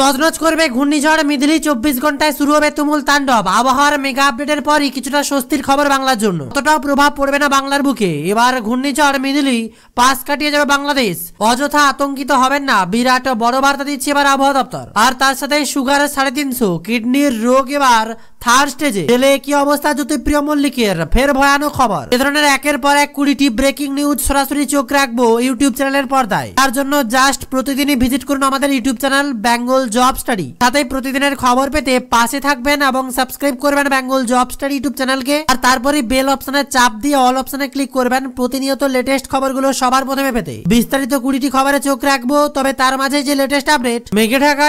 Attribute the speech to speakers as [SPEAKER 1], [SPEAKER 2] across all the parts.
[SPEAKER 1] তজনজ করবে ঘূর্ণিঝড় মিদলি চব্বিশ ঘন্টায় শুরু হবে তুমুল তাণ্ডব আবহাওয়ার মেগা আপডেটের পরই কিছুটা স্বস্তির খবর বাংলার জন্য অতটাও প্রভাব পড়বে না বাংলার বুকে এবার ঘূর্ণিঝড় মিদলি পাশ কাটিয়ে যাবে বাংলাদেশ অযথা আতঙ্কিত হবেন না বিরাট বড় বার্তা দিচ্ছে এবার আবহাওয়া দপ্তর আর তার সাথে সুগার সাড়ে তিনশো কিডনির রোগ এবার থার্ড স্টেজে জেলে কি অবস্থা জ্যোতিপ্রিয় মল্লিকের ফের ভয়ানক খবর এ ধরনের একের পর এক কুড়িটি ব্রেকিং নিউজ সরাসরি চোখ রাখবো ইউটিউব চ্যানেলের পর্দায় তার জন্য জাস্ট প্রতিদিনই ভিজিট করুন আমাদের YouTube channel Bengal job study তাতে প্রতিদিনের খবর পেতে পাশে থাকবেন এবং সাবস্ক্রাইব করবেন বেঙ্গল জব স্টাডি ইউটিউব চ্যানেলকে আর তারপরে বেল অপশনে চাপ দিয়ে অল অপশনে ক্লিক করবেন প্রতিনিয়ত লেটেস্ট খবরগুলো সবার প্রথমে পেতে বিস্তারিত কুড়িটি খবরে চোখ রাখবো তবে তার মাঝে যে লেটেস্ট আপডেট মেঘে ঢাকা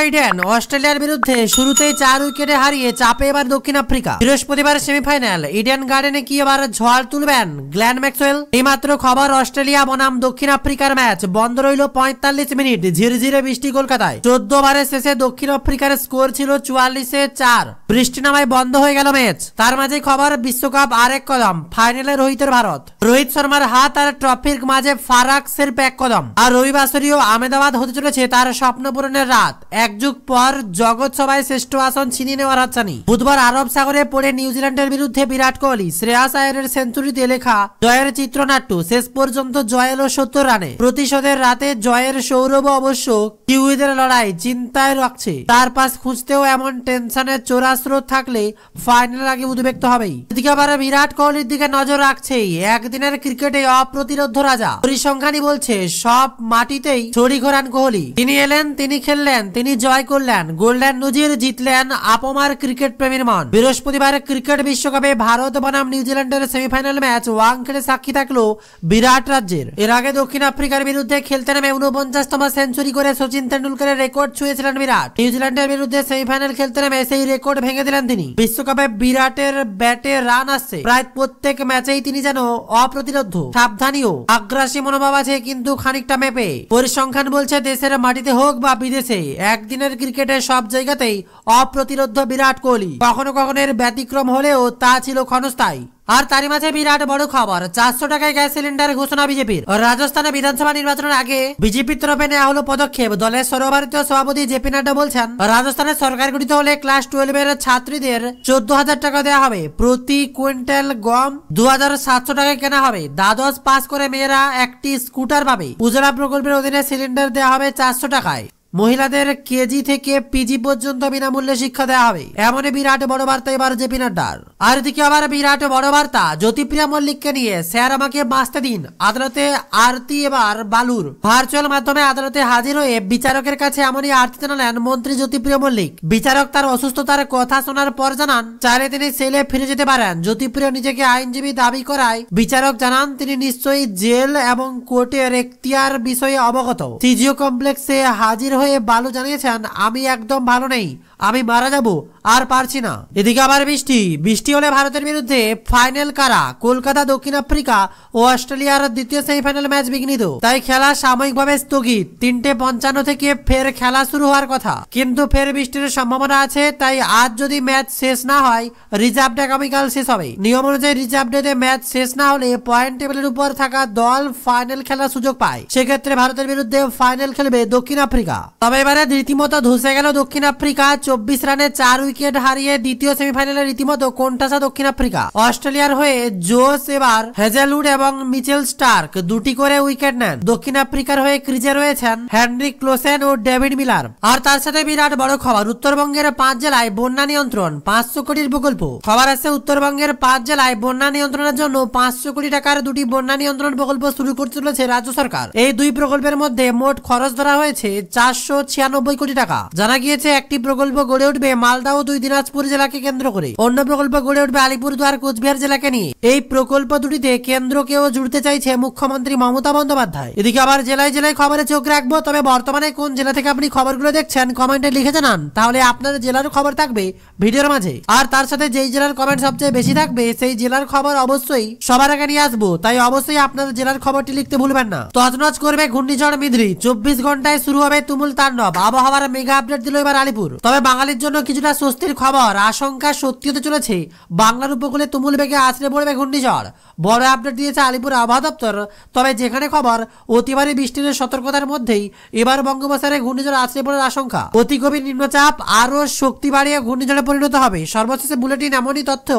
[SPEAKER 1] অস্ট্রেলিয়ার বিরুদ্ধে শুরুতেই চার উইকেটে হারিয়ে চাপে এবার দক্ষিণ আফ্রিকা বৃহস্পতিবার সেমিফাইনাল ইডেন গার্ডেনে কি এবার ঝড় তুলবেন গ্ল্যান ম্যাক্সওয়েল এইমাত্র খবর অস্ট্রেলিয়া বনাম দক্ষিণ আফ্রিকার ম্যাচ বন্ধ রইল পঁয়তাল্লিশ মিনিট ঝিরঝিরে বৃষ্টি কলকাতায় চোদ্দ ওভারের শেষে দক্ষিণ আফ্রিকার স্কোর ছিল চুয়াল্লিশে চার বৃষ্টি নামায় বন্ধ হয়ে গেল ম্যাচ তার মাঝে খবর বিশ্বকাপ আরেক কদম ফাইনালে রোহিতের ভারত রোহিত শর্মার হাত আর ট্রফির মাঝে ফারাক্সের প্যাক কদম আর রবিবাসরীয় আহমেদাবাদ হতে চলেছে তার স্বপ্ন পূরণের রাত এক যুগ পর জগৎ সভায় শ্রেষ্ঠ আসন ছিনিয়ে নেওয়ার হাতছানি বুধবার আরব সাগরে পড়ে নিউজিল্যান্ডের বিরুদ্ধে বিরাট কোহলি শ্রেয়াস আয়ারের সেঞ্চুরিতে লেখা জয়ের চিত্রনাট্য শেষ পর্যন্ত জয় এলো সত্তর রানে প্রতিশোধের রাতে জয়ের সৌরভ অবশ্য কিউইদের লড়াই চিন্তায় রাখছে তার পাশ খুঁজতেও এমন টেনশনের চোরা স্রোত থাকলে ফাইনাল আগে উদ্বেগ তো হবেই এদিকে আবার বিরাট কোহলির দিকে নজর রাখছে একদিনের ক্রিকেটে অপ্রতিরোধ রাজা পরিসংখ্যানই বলছে সব মাটিতেই ছড়ি ঘোরান কোহলি তিনি এলেন তিনি খেললেন তিনি জয় করলেন গোল্ডেন নজির জিতলেন আপমার ক্রিকেট প্রেমীর মা নন বৃহস্পতিবার ক্রিকেট বিশ্বকাপে ভারত বনাম নিউজিল্যান্ডের সেমিফাইনাল ম্যাচ ওয়াংখেড়ে সাক্ষী থাকলো বিরাট রাজ্যের এর আগে দক্ষিণ আফ্রিকার বিরুদ্ধে খেলতে নামে উনপঞ্চাশতম সেঞ্চুরি করে সচিন তেন্ডুলকারের রেকর্ড ছুঁয়েছিলেন বিরাট নিউজিল্যান্ডের বিরুদ্ধে সেমিফাইনাল খেলতে নামে সেই রেকর্ড ভেঙে দিলেন তিনি বিশ্বকাপে বিরাটের ব্যাটে রান আসছে প্রায় প্রত্যেক ম্যাচেই তিনি যেন অপ্রতিরোধ সাবধানীও আগ্রাসী মনোভাব আছে কিন্তু খানিকটা মেপে পরিসংখ্যান বলছে দেশের মাটিতে হোক বা বিদেশে একদিনের ক্রিকেটে সব জায়গাতেই অপ্রতিরোধ বিরাট কোহলি কখনো কখনো কখনো এর ব্যতিক্রম হলেও তা ছিল ক্ষণস্থায়ী আর তারই মাঝে বিরাট বড় খবর চারশো টাকায় গ্যাস সিলিন্ডার ঘোষণা বিজেপির রাজস্থানে বিধানসভা নির্বাচনের আগে বিজেপির তরফে নেওয়া হলো পদক্ষেপ দলের সর্বভারতীয় সভাপতি জেপি নাড্ডা বলছেন রাজস্থানের সরকার গঠিত হলে ক্লাস টুয়েলভ এর ছাত্রীদের চোদ্দ হাজার টাকা দেওয়া হবে প্রতি কুইন্টাল গম দু হাজার সাতশো টাকায় কেনা হবে দ্বাদশ পাস করে মেয়েরা একটি স্কুটার পাবে উজলা প্রকল্পের অধীনে সিলিন্ডার দেওয়া হবে চারশো টাকায় মহিলাদের কেজি থেকে পিজি পর্যন্ত বিনামূল্যে শিক্ষা দেওয়া হবে এমনই বিরাট বড় বার্তা এবার জেপি নাড্ডার আর এদিকে আবার বিরাট বড় বার্তা জ্যোতিপ্রিয়া মল্লিককে নিয়ে স্যার আমাকে বাঁচতে দিন আদালতে আরতি এবার বালুর ভার্চুয়াল মাধ্যমে আদালতে হাজির হয়ে বিচারকের কাছে এমনই আরতি জানালেন মন্ত্রী জ্যোতিপ্রিয় মল্লিক বিচারক তার অসুস্থতার কথা শোনার পর জানান চাইলে তিনি সেলে ফিরে যেতে পারেন জ্যোতিপ্রিয় নিজেকে আইনজীবী দাবি করায় বিচারক জানান তিনি নিশ্চয়ই জেল এবং কোর্টের এখতিয়ার বিষয়ে অবগত সিজিও কমপ্লেক্সে হাজির হয়ে হয়ে বালু জানিয়েছেন আমি একদম ভালো নেই আমি মারা যাব আর পারছি না এদিকে আবার বৃষ্টি বৃষ্টি হলে ভারতের বিরুদ্ধে ফাইনাল কারা কলকাতা দক্ষিণ আফ্রিকা ও অস্ট্রেলিয়ার দ্বিতীয় সেমিফাইনাল ম্যাচ বিঘ্নিত তাই খেলা সাময়িকভাবে স্থগিত তিনটে পঞ্চান্ন থেকে ফের খেলা শুরু হওয়ার কথা কিন্তু ফের বৃষ্টির সম্ভাবনা আছে তাই আজ যদি ম্যাচ শেষ না হয় রিজার্ভ ডে আগামীকাল শেষ হবে নিয়ম অনুযায়ী রিজার্ভ ডেতে ম্যাচ শেষ না হলে পয়েন্ট টেবিলের উপর থাকা দল ফাইনাল খেলার সুযোগ পায় সেক্ষেত্রে ভারতের বিরুদ্ধে ফাইনাল খেলবে দক্ষিণ আফ্রিকা তবে এবারে রীতিমতো ধসে গেল দক্ষিণ আফ্রিকা চব্বিশ রানে চার উইকেট হারিয়ে দ্বিতীয় সেমিফাইনালে রীতিমতো কোনটাসা দক্ষিণ আফ্রিকা অস্ট্রেলিয়ার হয়ে জোস এবার হেজেলউড এবং মিচেল স্টার্ক দুটি করে উইকেট নেন দক্ষিণ আফ্রিকার হয়ে ক্রিজে রয়েছেন হ্যান্ড্রিক ক্লোসেন ও ডেভিড মিলার আর তার সাথে বিরাট বড় খবর উত্তরবঙ্গের পাঁচ জেলায় বন্যা নিয়ন্ত্রণ পাঁচশো কোটির প্রকল্প খবর আছে উত্তরবঙ্গের পাঁচ জেলায় বন্যা নিয়ন্ত্রণের জন্য পাঁচশো কোটি টাকার দুটি বন্যা নিয়ন্ত্রণ প্রকল্প শুরু করতে চলেছে রাজ্য সরকার এই দুই প্রকল্পের মধ্যে মোট খরচ ধরা হয়েছে চারশো ছিয়ানব্বই কোটি টাকা জানা গিয়েছে একটি প্রকল্প প্রকল্প গড়ে উঠবে মালদা ও দুই দিনাজপুর জেলাকে কেন্দ্র করে অন্য প্রকল্প গড়ে উঠবে আলিপুরদুয়ার কোচবিহার জেলাকে নিয়ে এই প্রকল্প দুটিতে কেন্দ্রকেও জুড়তে চাইছে মুখ্যমন্ত্রী মমতা বন্দ্যোপাধ্যায় এদিকে আবার জেলায় জেলায় খবরে চোখ রাখবো তবে বর্তমানে কোন জেলা থেকে আপনি খবরগুলো দেখছেন কমেন্টে লিখে জানান তাহলে আপনার জেলার খবর থাকবে ভিডিওর মাঝে আর তার সাথে যেই জেলার কমেন্ট সবচেয়ে বেশি থাকবে সেই জেলার খবর অবশ্যই সবার আগে নিয়ে আসবো তাই অবশ্যই আপনার জেলার খবরটি লিখতে ভুলবেন না তজনজ করবে ঘূর্ণিঝড় মিদ্রি চব্বিশ ঘন্টায় শুরু হবে তুমুল তাণ্ডব আবহাওয়ার মেগা আপডেট দিল এবার আলিপুর তবে বাঙালির জন্য কিছুটা স্বস্তির খবর আশঙ্কা সত্যি হতে চলেছে বাংলার উপকূলে তুমুল বেগে আছড়ে পড়বে ঘূর্ণিঝড় বড় আপডেট দিয়েছে আলিপুর আবহাওয়া দপ্তর তবে যেখানে খবর অতিবারে বৃষ্টির সতর্কতার মধ্যেই এবার বঙ্গোপসাগরে ঘূর্ণিঝড় আছড়ে পড়ার আশঙ্কা অতি গভীর নিম্নচাপ আরও শক্তি বাড়িয়ে ঘূর্ণিঝড়ে পরিণত হবে সর্বশেষে বুলেটিন এমনই তথ্য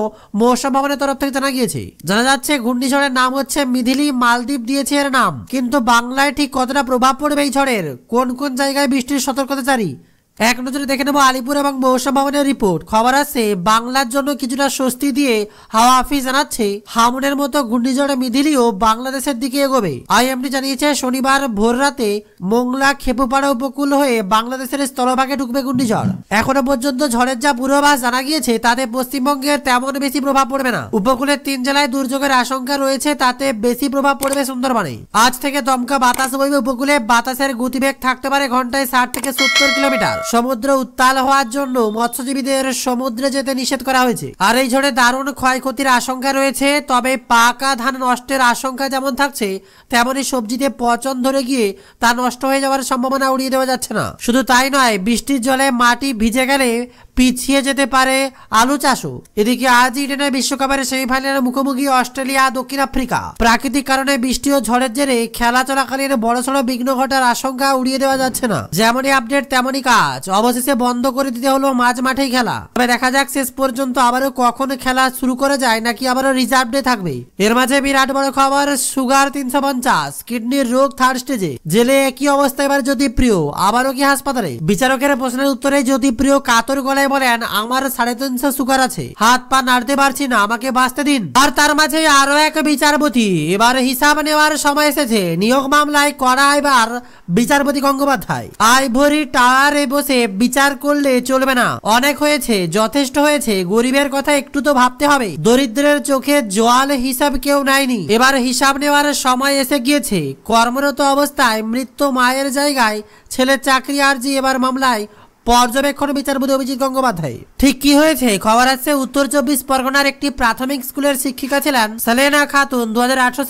[SPEAKER 1] মৌসুম ভবনের তরফ থেকে জানা গিয়েছে জানা যাচ্ছে ঘূর্ণিঝড়ের নাম হচ্ছে মিধিলি মালদ্বীপ দিয়েছে এর নাম কিন্তু বাংলায় ঠিক কতটা প্রভাব পড়বে এই ঝড়ের কোন কোন জায়গায় বৃষ্টির সতর্কতা জারি এক নজরে দেখে নেব আলিপুর এবং মৌসুম ভবনের রিপোর্ট খবর আছে বাংলার জন্য কিছুটা স্বস্তি দিয়ে হাওয়া হাফিজ জানাচ্ছে হামুনের মতো ঘূর্ণিঝড়ে মিধিলিও বাংলাদেশের দিকে এগোবে আইএমডি জানিয়েছে শনিবার ভোর রাতে মোংলা খেপুপাড়া উপকূল হয়ে বাংলাদেশের স্থলভাগে ঢুকবে ঘূর্ণিঝড় এখনো পর্যন্ত ঝড়ের যা পূর্বাভাস জানা গিয়েছে তাতে পশ্চিমবঙ্গের তেমন বেশি প্রভাব পড়বে না উপকূলের তিন জেলায় দুর্যোগের আশঙ্কা রয়েছে তাতে বেশি প্রভাব পড়বে সুন্দরবনে আজ থেকে দমকা বাতাস বইবে উপকূলে বাতাসের গতিবেগ থাকতে পারে ঘন্টায় ষাট থেকে সত্তর কিলোমিটার সমুদ্র উত্তাল হওয়ার জন্য মৎস্যজীবীদের সমুদ্রে যেতে নিষেধ করা হয়েছে আর এই ঝড়ে দারুণ ক্ষয়ক্ষতির আশঙ্কা রয়েছে তবে পাকা ধান নষ্টের আশঙ্কা যেমন থাকছে তেমনই সবজিতে পচন ধরে গিয়ে তা নষ্ট হয়ে যাওয়ার সম্ভাবনা উড়িয়ে দেওয়া যাচ্ছে না শুধু তাই নয় বৃষ্টির জলে মাটি ভিজে গেলে পিছিয়ে যেতে পারে আলু চাষও এদিকে আজ ইডেনে বিশ্বকাপের সেমিফাইনালের মুখোমুখি অস্ট্রেলিয়া দক্ষিণ আফ্রিকা প্রাকৃতিক কারণে বৃষ্টি ও ঝড়ের জেরে খেলা চলাকালীন বড়সড় বিঘ্ন ঘটার আশঙ্কা উড়িয়ে দেওয়া যাচ্ছে না যেমনই আপডেট তেমনই কাজ অবশেষে বন্ধ করে দিতে হলো মাঝ মাঠেই খেলা তবে দেখা যাক শেষ পর্যন্ত আবারও কখন খেলা শুরু করে যায় নাকি আবারও রিজার্ভ ডে থাকবে এর মাঝে বিরাট বড় খবর সুগার তিনশো পঞ্চাশ কিডনির রোগ থার্ড স্টেজে জেলে একই অবস্থা এবার যদি প্রিয় আবারও কি হাসপাতালে বিচারকের প্রশ্নের উত্তরে যদি প্রিয় কাতর গলায় গলায় বলেন আমার সাড়ে তিনশো সুগার আছে হাত পা নাড়তে পারছি না আমাকে বাঁচতে দিন আর তার মাঝে আরো এক বিচারপতি এবার হিসাব নেওয়ার সময় এসেছে নিয়োগ মামলায় করা এবার বিচারপতি গঙ্গোপাধ্যায় ভরি টাওয়ারে বসে বিচার করলে চলবে না অনেক হয়েছে যথেষ্ট হয়েছে গরিবের কথা একটু তো ভাবতে হবে দরিদ্রের চোখে জল হিসাব কেউ নাইনি এবার হিসাব নেওয়ার সময় এসে গিয়েছে কর্মরত অবস্থায় মৃত্যু মায়ের জায়গায় ছেলে চাকরি আর্জি এবার মামলায় পর্যবেক্ষণ বিচারপতি অভিজিৎ গঙ্গোপাধ্যায় ঠিক কি হয়েছে খবর আছে উত্তর চব্বিশ পরগনার একটি প্রাথমিক স্কুলের শিক্ষিকা ছিলেন সেলেনা খাতুন দু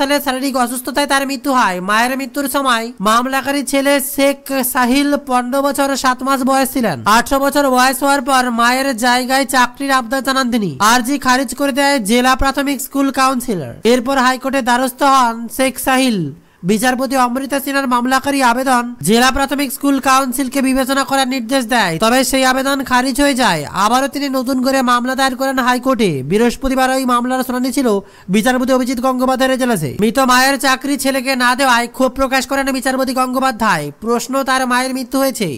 [SPEAKER 1] সালে শারীরিক অসুস্থতায় তার মৃত্যু হয় মায়ের মৃত্যুর সময় মামলাকারী ছেলে শেখ সাহিল পনেরো বছর সাত মাস বয়স ছিলেন আঠারো বছর বয়স হওয়ার পর মায়ের জায়গায় চাকরির আবদার জানান তিনি আর্জি খারিজ করে দেয় জেলা প্রাথমিক স্কুল কাউন্সিলর এরপর হাইকোর্টে দ্বারস্থ হন শেখ সাহিল বিচারপতি অমৃতা সিনহার মামলাকারী আবেদন জেলা প্রাথমিক স্কুল কাউন্সিলকে বিবেচনা করার নির্দেশ দেয় তবে সেই আবেদন খারিজ হয়ে যায় আবারও তিনি নতুন করে মামলা দায়ের করেন হাইকোর্টে বৃহস্পতিবার ওই মামলার শুনানি ছিল বিচারপতি অভিজিৎ গঙ্গোপাধ্যায়ের জেলাসে মৃত মায়ের চাকরি ছেলেকে না দেওয়ায় ক্ষোভ প্রকাশ করেন বিচারপতি গঙ্গোপাধ্যায় প্রশ্ন তার মায়ের মৃত্যু হয়েছে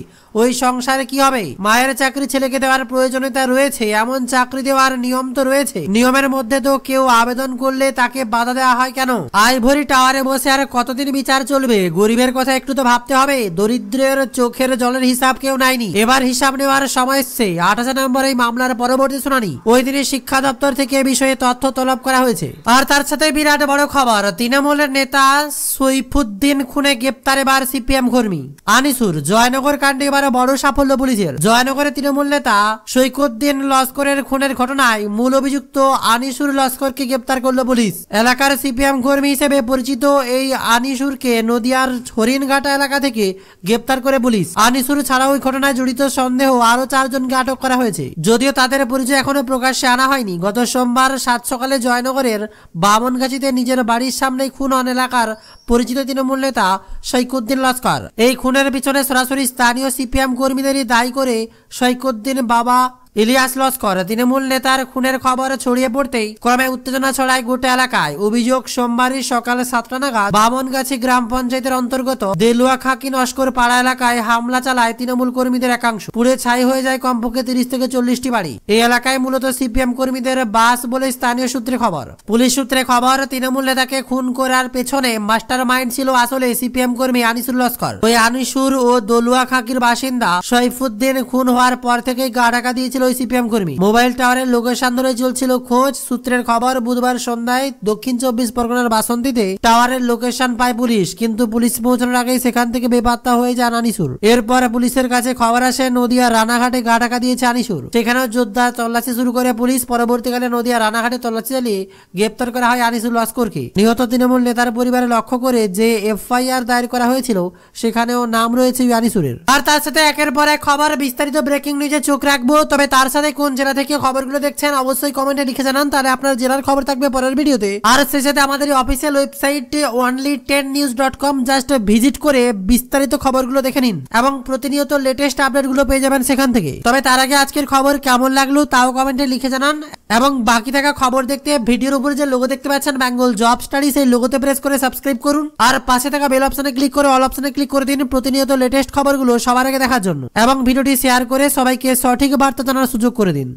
[SPEAKER 1] ওই সংসারে কি হবে মায়ের চাকরি ছেলেকে দেওয়ার প্রয়োজনীয়তা রয়েছে এমন চাকরি দেওয়ার নিয়ম তো রয়েছে নিয়মের মধ্যে তো কেউ আবেদন করলে তাকে বাধা দেওয়া হয় কেন আইভরি টাওয়ারে বসে আর কতদিন বিচার চলবে গরিবের কথা একটু তো ভাবতে হবে দরিদ্রের চোখের জলের হিসাব কেউ নাইনি এবার হিসাব নেওয়ার সময় এসছে আঠাশে নম্বর এই মামলার পরবর্তী শুনানি ওই দিনে শিক্ষা দপ্তর থেকে এ বিষয়ে তথ্য তলব করা হয়েছে আর তার সাথে বিরাট বড় খবর তৃণমূলের নেতা সৈফুদ্দিন খুনে গ্রেপ্তার এবার সিপিএম কর্মী আনিসুর জয়নগর কাণ্ডে এবার একটা বড় সাফল্য পুলিশের জয়নগরের তৃণমূল নেতা সৈকুদ্দিন লস্করের খুনের ঘটনায় মূল অভিযুক্ত আনিসুর লস্করকে গ্রেপ্তার করলো পুলিশ এলাকার সিপিএম কর্মী হিসেবে পরিচিত এই আনিসুরকে নদিয়ার হরিণঘাটা এলাকা থেকে গ্রেপ্তার করে পুলিশ আনিসুর ছাড়াও ওই ঘটনায় জড়িত সন্দেহ আরো চারজনকে আটক করা হয়েছে যদিও তাদের পরিচয় এখনো প্রকাশ্যে আনা হয়নি গত সোমবার সাত সকালে জয়নগরের বামনগাছিতে নিজের বাড়ির সামনে খুন হন এলাকার পরিচিত তৃণমূল নেতা সৈকুদ্দিন লস্কর এই খুনের পিছনে সরাসরি স্থানীয় সিপি সিপিএম কর্মীদেরই দায়ী করে সৈকুদ্দিন বাবা ইলিয়াস লস্কর তৃণমূল নেতার খুনের খবর ছড়িয়ে পড়তেই ক্রমে উত্তেজনা ছড়ায় গোটা এলাকায় অভিযোগ সোমবারই সকালে সাতটা নাগাদ বামনগাছি গ্রাম পঞ্চায়েতের অন্তর্গত দেলুয়া খাকি নস্কর পাড়া এলাকায় হামলা চালায় তৃণমূল কর্মীদের একাংশ পুড়ে ছাই হয়ে যায় কমপক্ষে তিরিশ থেকে চল্লিশটি বাড়ি এই এলাকায় মূলত সিপিএম কর্মীদের বাস বলে স্থানীয় সূত্রে খবর পুলিশ সূত্রে খবর তৃণমূল নেতাকে খুন করার পেছনে মাস্টার মাইন্ড ছিল আসলে সিপিএম কর্মী আনিসুল লস্কর ওই আনিসুর ও দলুয়া খাকির বাসিন্দা সৈফুদ্দিন খুন হওয়ার পর থেকেই গা ঢাকা দিয়েছিল ওই সিপিএম কর্মী মোবাইল টাওয়ারের লোকেশন ধরে চলছিল খোঁজ সূত্রের খবর বুধবার সন্ধ্যায় দক্ষিণ চব্বিশ পরগনার বাসন্তীতে টাওয়ারের লোকেশন পায় পুলিশ কিন্তু পুলিশ পৌঁছানোর আগেই সেখান থেকে বেপাত্তা হয়ে যান আনিসুর এরপর পুলিশের কাছে খবর আসে নদিয়া রানাঘাটে গা টাকা দিয়েছে আনিসুর সেখানেও যোদ্ধা তল্লাশি শুরু করে পুলিশ পরবর্তীকালে নদিয়া রানাঘাটে তল্লাশি চালিয়ে গ্রেপ্তার করা হয় আনিসুল লস্করকে নিহত তৃণমূল নেতার পরিবারে লক্ষ্য করে যে এফআইআর দায়ের করা হয়েছিল সেখানেও নাম রয়েছে আনিসুরের আর তার সাথে একের পর এক খবর বিস্তারিত ব্রেকিং নিউজে চোখ রাখবো তবে তার সাথে কোন জেলা থেকে খবরগুলো দেখছেন অবশ্যই কমেন্টে লিখে জানান তাহলে আপনার জেলার খবর থাকবে পরের ভিডিওতে আর সেই সাথে আমাদের official website only ten news dot com just visit করে বিস্তারিত খবরগুলো দেখে নিন এবং প্রতিনিয়ত লেটেস্ট আপডেটগুলো পেয়ে যাবেন সেখান থেকে তবে তার আগে আজকের খবর কেমন লাগলো তাও কমেন্টে লিখে জানান এবং বাকি থাকা খবর দেখতে ভিডিওর উপরে যে লোগো দেখতে পাচ্ছেন বেঙ্গল জব স্টাডি সেই লোগোতে প্রেস করে সাবস্ক্রাইব করুন আর পাশে থাকা বেল অপশনে ক্লিক করে অল অপশনে ক্লিক করে দিন প্রতিনিয়ত লেটেস্ট খবরগুলো সবার আগে দেখার জন্য এবং ভিডিওটি শেয়ার করে সবাইকে সঠিক বার্তা জানান জানার সুযোগ করে দিন